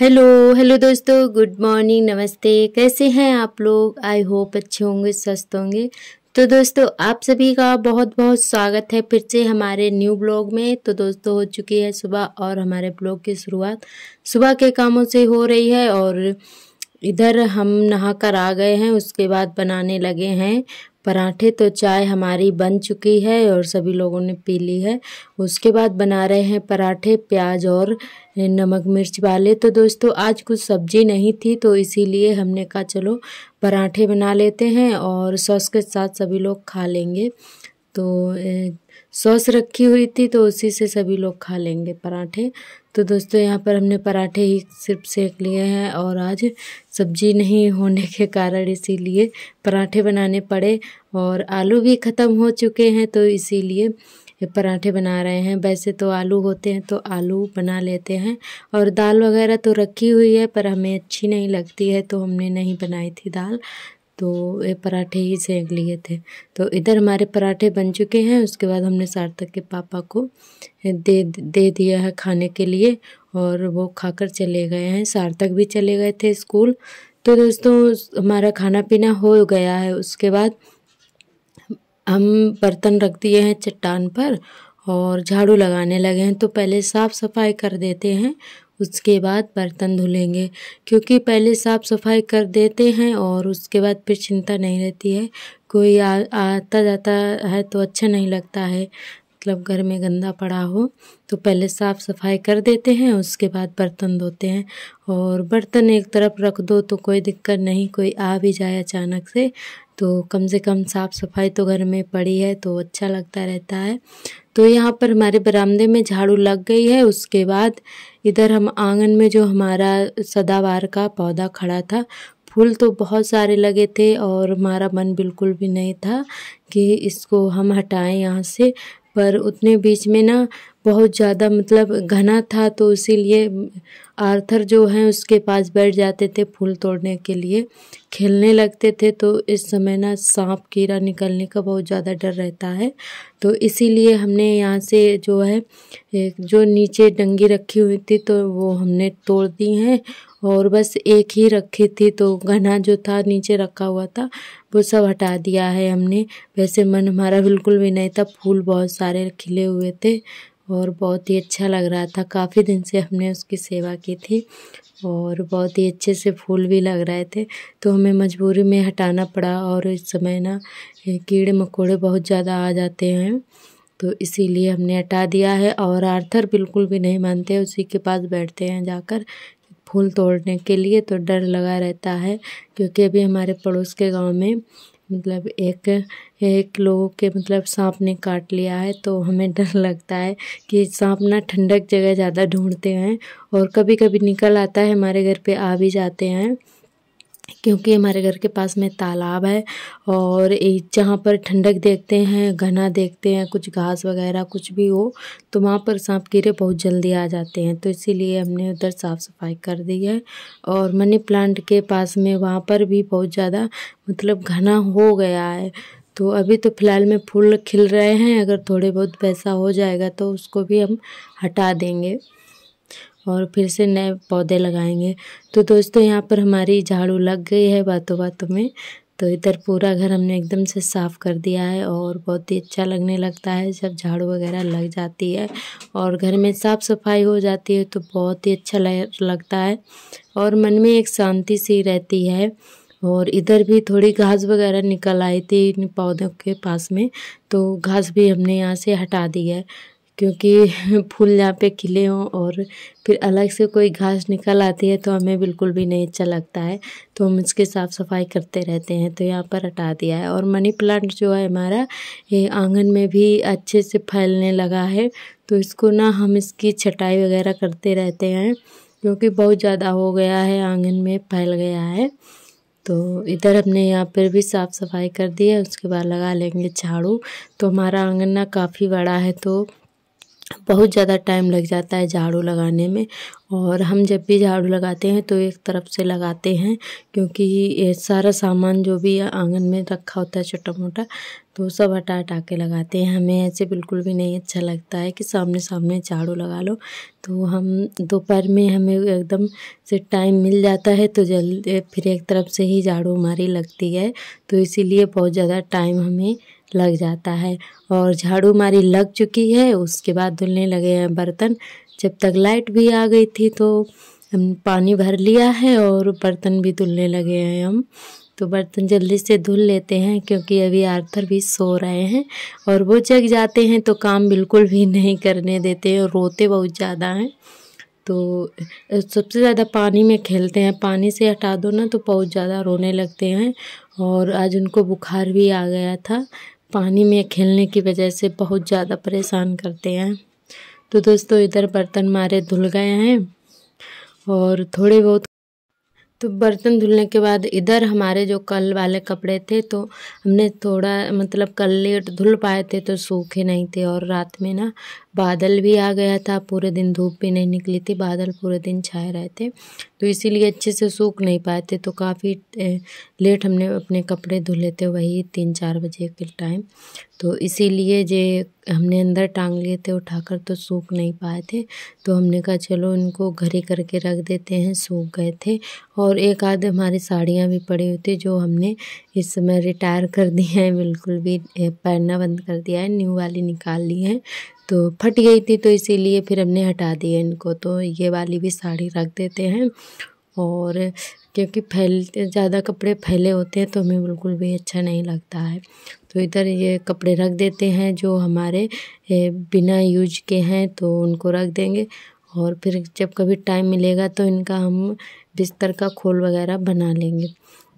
hello hello दोस्तों good morning नमस्ते कैसे हैं आप लोग आई होप अच्छे होंगे स्वस्थ होंगे तो दोस्तों आप सभी का बहुत बहुत स्वागत है फिर से हमारे न्यू ब्लॉग में तो दोस्तों हो चुकी है सुबह और हमारे ब्लॉग की शुरुआत सुबह के कामों से हो रही है और इधर हम नहाकर आ गए हैं उसके बाद बनाने लगे हैं पराठे तो चाय हमारी बन चुकी है और सभी लोगों ने पी ली है उसके बाद बना रहे हैं पराठे प्याज और नमक मिर्च वाले तो दोस्तों आज कुछ सब्जी नहीं थी तो इसीलिए हमने कहा चलो पराठे बना लेते हैं और सॉस के साथ सभी लोग खा लेंगे तो सॉस रखी हुई थी तो उसी से सभी लोग खा लेंगे पराठे तो दोस्तों यहाँ पर हमने पराठे ही सिर्फ सेक लिए हैं और आज सब्जी नहीं होने के कारण इसीलिए पराठे बनाने पड़े और आलू भी ख़त्म हो चुके हैं तो इसीलिए पराठे बना रहे हैं वैसे तो आलू होते हैं तो आलू बना लेते हैं और दाल वगैरह तो रखी हुई है पर हमें अच्छी नहीं लगती है तो हमने नहीं बनाई थी दाल तो ये पराठे ही सेक लिए थे तो इधर हमारे पराठे बन चुके हैं उसके बाद हमने सार्थक के पापा को दे दे दिया है खाने के लिए और वो खाकर चले गए हैं सार्थक भी चले गए थे स्कूल तो दोस्तों हमारा खाना पीना हो गया है उसके बाद हम बर्तन रख दिए हैं चट्टान पर और झाड़ू लगाने लगे हैं तो पहले साफ़ सफाई कर देते हैं उसके बाद बर्तन धुलेंगे क्योंकि पहले साफ़ सफाई कर देते हैं और उसके बाद फिर चिंता नहीं रहती है कोई आ, आता जाता है तो अच्छा नहीं लगता है मतलब घर में गंदा पड़ा हो तो पहले साफ़ सफाई कर देते हैं उसके बाद बर्तन धोते हैं और बर्तन एक तरफ रख दो तो कोई दिक्कत नहीं कोई आ भी जाए अचानक से तो कम से कम साफ़ सफाई तो घर में पड़ी है तो अच्छा लगता रहता है तो यहाँ पर हमारे बरामदे में झाड़ू लग गई है उसके बाद इधर हम आंगन में जो हमारा सदावार का पौधा खड़ा था फूल तो बहुत सारे लगे थे और हमारा मन बिल्कुल भी नहीं था कि इसको हम हटाएं यहाँ से पर उतने बीच में ना बहुत ज़्यादा मतलब घना था तो इसीलिए आर्थर जो है उसके पास बैठ जाते थे फूल तोड़ने के लिए खेलने लगते थे तो इस समय ना सांप कीड़ा निकलने का बहुत ज़्यादा डर रहता है तो इसीलिए हमने यहाँ से जो है जो नीचे डंगी रखी हुई थी तो वो हमने तोड़ दी हैं और बस एक ही रखी थी तो घना जो था नीचे रखा हुआ था वो सब हटा दिया है हमने वैसे मन हमारा बिल्कुल भी नहीं था फूल बहुत सारे खिले हुए थे और बहुत ही अच्छा लग रहा था काफ़ी दिन से हमने उसकी सेवा की थी और बहुत ही अच्छे से फूल भी लग रहे थे तो हमें मजबूरी में हटाना पड़ा और इस समय ना कीड़े मकोड़े बहुत ज़्यादा आ जाते हैं तो इसीलिए हमने हटा दिया है और आर्थर बिल्कुल भी नहीं मानते उसी के पास बैठते हैं जाकर फूल तोड़ने के लिए तो डर लगा रहता है क्योंकि अभी हमारे पड़ोस के गाँव में मतलब एक एक लोगों के मतलब सांप ने काट लिया है तो हमें डर लगता है कि सांप ना ठंडक जगह ज़्यादा ढूंढते हैं और कभी कभी निकल आता है हमारे घर पे आ भी जाते हैं क्योंकि हमारे घर के पास में तालाब है और जहाँ पर ठंडक देखते हैं घना देखते हैं कुछ घास वगैरह कुछ भी हो तो वहाँ पर सांप कीड़े बहुत जल्दी आ जाते हैं तो इसीलिए हमने उधर साफ़ सफाई कर दी है और मनी प्लांट के पास में वहाँ पर भी बहुत ज़्यादा मतलब घना हो गया है तो अभी तो फ़िलहाल में फूल खिल रहे हैं अगर थोड़े बहुत पैसा हो जाएगा तो उसको भी हम हटा देंगे और फिर से नए पौधे लगाएंगे तो दोस्तों यहाँ पर हमारी झाड़ू लग गई है बातों बातों में तो इधर पूरा घर हमने एकदम से साफ़ कर दिया है और बहुत ही अच्छा लगने लगता है जब झाड़ू वगैरह लग जाती है और घर में साफ़ सफाई हो जाती है तो बहुत ही अच्छा लगता है और मन में एक शांति सी रहती है और इधर भी थोड़ी घास वगैरह निकल आई थी इन पौधों के पास में तो घास भी हमने यहाँ से हटा दी है क्योंकि फूल यहाँ पे खिले हों और फिर अलग से कोई घास निकल आती है तो हमें बिल्कुल भी नहीं अच्छा लगता है तो हम इसके साफ़ सफाई करते रहते हैं तो यहाँ पर हटा दिया है और मनी प्लांट जो है हमारा ये आंगन में भी अच्छे से फैलने लगा है तो इसको ना हम इसकी छटाई वगैरह करते रहते हैं क्योंकि बहुत ज़्यादा हो गया है आंगन में फैल गया है तो इधर हमने यहाँ पर भी साफ़ सफाई कर दी है उसके बाद लगा लेंगे झाड़ू तो हमारा आंगन ना काफ़ी बड़ा है तो बहुत ज़्यादा टाइम लग जाता है झाड़ू लगाने में और हम जब भी झाड़ू लगाते हैं तो एक तरफ से लगाते हैं क्योंकि ये सारा सामान जो भी आंगन में रखा होता है छोटा मोटा तो सब हटा हटा के लगाते हैं हमें ऐसे बिल्कुल भी नहीं अच्छा लगता है कि सामने सामने झाड़ू लगा लो तो हम दोपहर में हमें एकदम से टाइम मिल जाता है तो जल्द फिर एक तरफ से ही झाड़ू हमारी लगती है तो इसीलिए बहुत ज़्यादा टाइम हमें लग जाता है और झाड़ू मारी लग चुकी है उसके बाद धुलने लगे हैं बर्तन जब तक लाइट भी आ गई थी तो हम पानी भर लिया है और बर्तन भी धुलने लगे हैं हम तो बर्तन जल्दी से धुल लेते हैं क्योंकि अभी आर्थर भी सो रहे हैं और वो जग जाते हैं तो काम बिल्कुल भी नहीं करने देते हैं रोते बहुत ज़्यादा हैं तो सबसे ज़्यादा पानी में खेलते हैं पानी से हटा दो ना तो बहुत ज़्यादा रोने लगते हैं और आज उनको बुखार भी आ गया था पानी में खेलने की वजह से बहुत ज़्यादा परेशान करते हैं तो दोस्तों इधर बर्तन मारे धुल गए हैं और थोड़े बहुत तो बर्तन धुलने के बाद इधर हमारे जो कल वाले कपड़े थे तो हमने थोड़ा मतलब कल लेट धुल पाए थे तो सूखे नहीं थे और रात में ना बादल भी आ गया था पूरे दिन धूप भी नहीं निकली थी बादल पूरे दिन छाए रहे थे तो इसीलिए अच्छे से सूख नहीं पाए थे तो काफ़ी लेट हमने अपने कपड़े धुले थे वही तीन चार बजे के टाइम तो इसीलिए जे हमने अंदर टांग लिए थे उठाकर तो सूख नहीं पाए थे तो हमने कहा चलो इनको घरे करके रख देते हैं सूख गए थे और एक आध हमारी साड़ियाँ भी पड़ी हुई थी जो हमने इस समय रिटायर कर दी हैं बिल्कुल भी पहनना बंद कर दिया है न्यू वाली निकाल ली हैं तो फट गई थी तो इसीलिए फिर हमने हटा दिए इनको तो ये वाली भी साड़ी रख देते हैं और क्योंकि फैलते ज़्यादा कपड़े फैले होते हैं तो हमें बिल्कुल भी अच्छा नहीं लगता है तो इधर ये कपड़े रख देते हैं जो हमारे बिना यूज के हैं तो उनको रख देंगे और फिर जब कभी टाइम मिलेगा तो इनका हम बिस्तर का खोल वगैरह बना लेंगे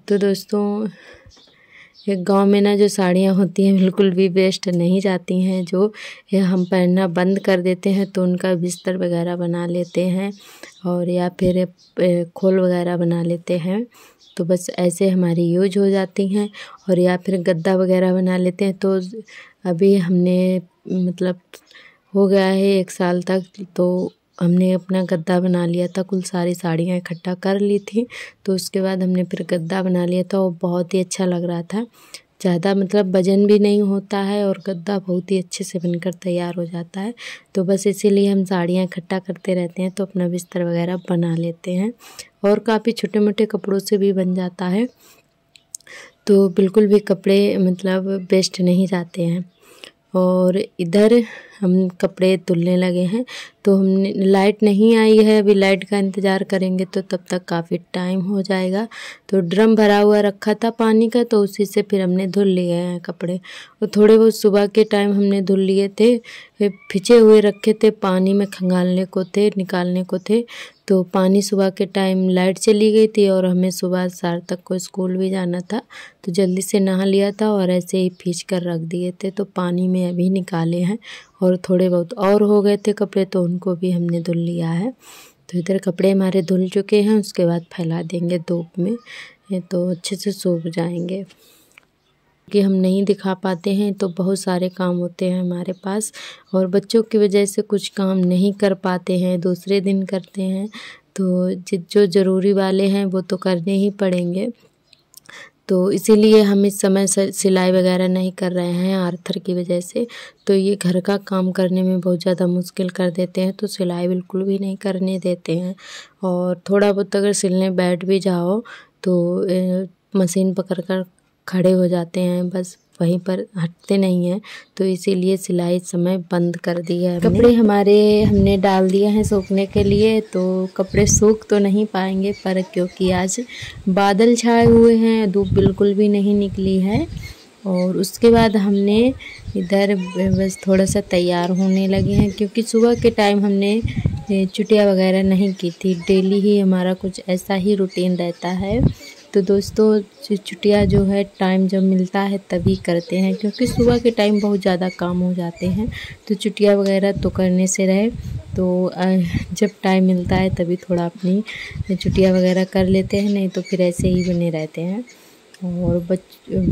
तो दोस्तों ये गांव में ना जो साड़ियाँ होती हैं बिल्कुल भी वेस्ट नहीं जाती हैं जो ये हम पहनना बंद कर देते हैं तो उनका बिस्तर वगैरह बना लेते हैं और या फिर खोल वगैरह बना लेते हैं तो बस ऐसे हमारी यूज हो जाती हैं और या फिर गद्दा वगैरह बना लेते हैं तो अभी हमने मतलब हो गया है एक साल तक तो हमने अपना गद्दा बना लिया था कुल सारी साड़ियाँ इकट्ठा कर ली थी तो उसके बाद हमने फिर गद्दा बना लिया था वो बहुत ही अच्छा लग रहा था ज़्यादा मतलब वजन भी नहीं होता है और गद्दा बहुत ही अच्छे से बनकर तैयार हो जाता है तो बस इसीलिए हम साड़ियाँ इकट्ठा करते रहते हैं तो अपना बिस्तर वगैरह बना लेते हैं और काफ़ी छोटे मोटे कपड़ों से भी बन जाता है तो बिल्कुल भी कपड़े मतलब वेस्ट नहीं जाते हैं और इधर हम कपड़े तुलने लगे हैं तो हमने लाइट नहीं आई है अभी लाइट का इंतज़ार करेंगे तो तब तक काफ़ी टाइम हो जाएगा तो ड्रम भरा हुआ रखा था पानी का तो उसी से फिर हमने धुल लिए हैं कपड़े और तो थोड़े बहुत सुबह के टाइम हमने धुल लिए थे फिर फिंचे हुए रखे थे पानी में खंगालने को थे निकालने को थे तो पानी सुबह के टाइम लाइट चली गई थी और हमें सुबह सार तक को स्कूल भी जाना था तो जल्दी से नहा लिया था और ऐसे ही फींच कर रख दिए थे तो पानी में अभी निकाले हैं और थोड़े बहुत और हो गए थे कपड़े तो उनको भी हमने धुल लिया है तो इधर कपड़े हमारे धुल चुके हैं उसके बाद फैला देंगे धूप में ये तो अच्छे से सूख जाएंगे कि हम नहीं दिखा पाते हैं तो बहुत सारे काम होते हैं हमारे पास और बच्चों की वजह से कुछ काम नहीं कर पाते हैं दूसरे दिन करते हैं तो जो ज़रूरी वाले हैं वो तो करने ही पड़ेंगे तो इसीलिए हम इस समय सिलाई वगैरह नहीं कर रहे हैं आर्थर की वजह से तो ये घर का काम करने में बहुत ज़्यादा मुश्किल कर देते हैं तो सिलाई बिल्कुल भी नहीं करने देते हैं और थोड़ा बहुत अगर सिलने बैठ भी जाओ तो मशीन पकड़ कर खड़े हो जाते हैं बस वहीं पर हटते नहीं हैं तो इसीलिए सिलाई समय बंद कर दी है कपड़े हमारे हमने डाल दिए हैं सूखने के लिए तो कपड़े सूख तो नहीं पाएंगे पर क्योंकि आज बादल छाए हुए हैं धूप बिल्कुल भी नहीं निकली है और उसके बाद हमने इधर बस थोड़ा सा तैयार होने लगे हैं क्योंकि सुबह के टाइम हमने चुटिया वगैरह नहीं की थी डेली ही हमारा कुछ ऐसा ही रूटीन रहता है तो दोस्तों छुट्टियाँ जो है टाइम जब मिलता है तभी करते हैं क्योंकि सुबह के टाइम बहुत ज़्यादा काम हो जाते हैं तो छुट्टियाँ वगैरह तो करने से रहे तो जब टाइम मिलता है तभी थोड़ा अपनी छुट्टियाँ वगैरह कर लेते हैं नहीं तो फिर ऐसे ही बने रहते हैं और बच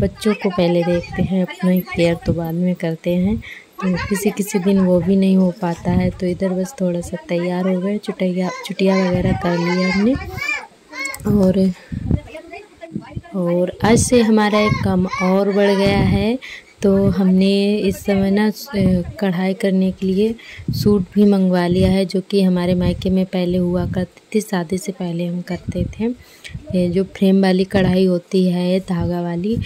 बच्चों को पहले देखते हैं अपना केयर तो बाद में करते हैं तो किसी किसी दिन वो भी नहीं हो पाता है तो इधर बस थोड़ा सा तैयार हो गए छुट्टिया छुट्टियाँ वगैरह कर लिए हमने और और आज से हमारा एक काम और बढ़ गया है तो हमने इस समय ना कढ़ाई करने के लिए सूट भी मंगवा लिया है जो कि हमारे मायके में पहले हुआ करते थे शादी से पहले हम करते थे जो फ्रेम वाली कढ़ाई होती है धागा वाली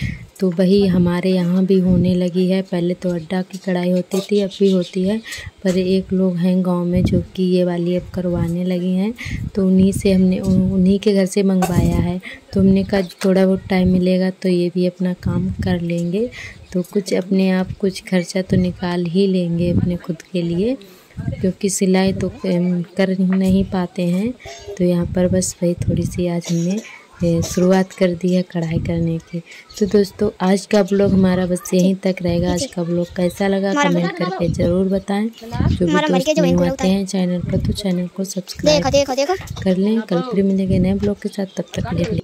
तो वही हमारे यहाँ भी होने लगी है पहले तो अड्डा की कढ़ाई होती थी अब भी होती है पर एक लोग हैं गांव में जो कि ये वाली अब करवाने लगी हैं तो उन्हीं से हमने उन्हीं के घर से मंगवाया है तो हमने कहा थोड़ा बहुत टाइम मिलेगा तो ये भी अपना काम कर लेंगे तो कुछ अपने आप कुछ खर्चा तो निकाल ही लेंगे अपने खुद के लिए क्योंकि सिलाई तो कर नहीं पाते हैं तो यहाँ पर बस वही थोड़ी सी आज हमने शुरुआत कर दी है कढ़ाई करने की तो दोस्तों आज का ब्लॉग हमारा बस यहीं तक रहेगा आज का ब्लॉग कैसा लगा कमेंट करके ज़रूर बताएं जो भी दोस्त न्यू आते हैं चैनल पर तो चैनल को सब्सक्राइब कर लें कल फिर मिलेंगे नए ब्लॉग के साथ तब तक ले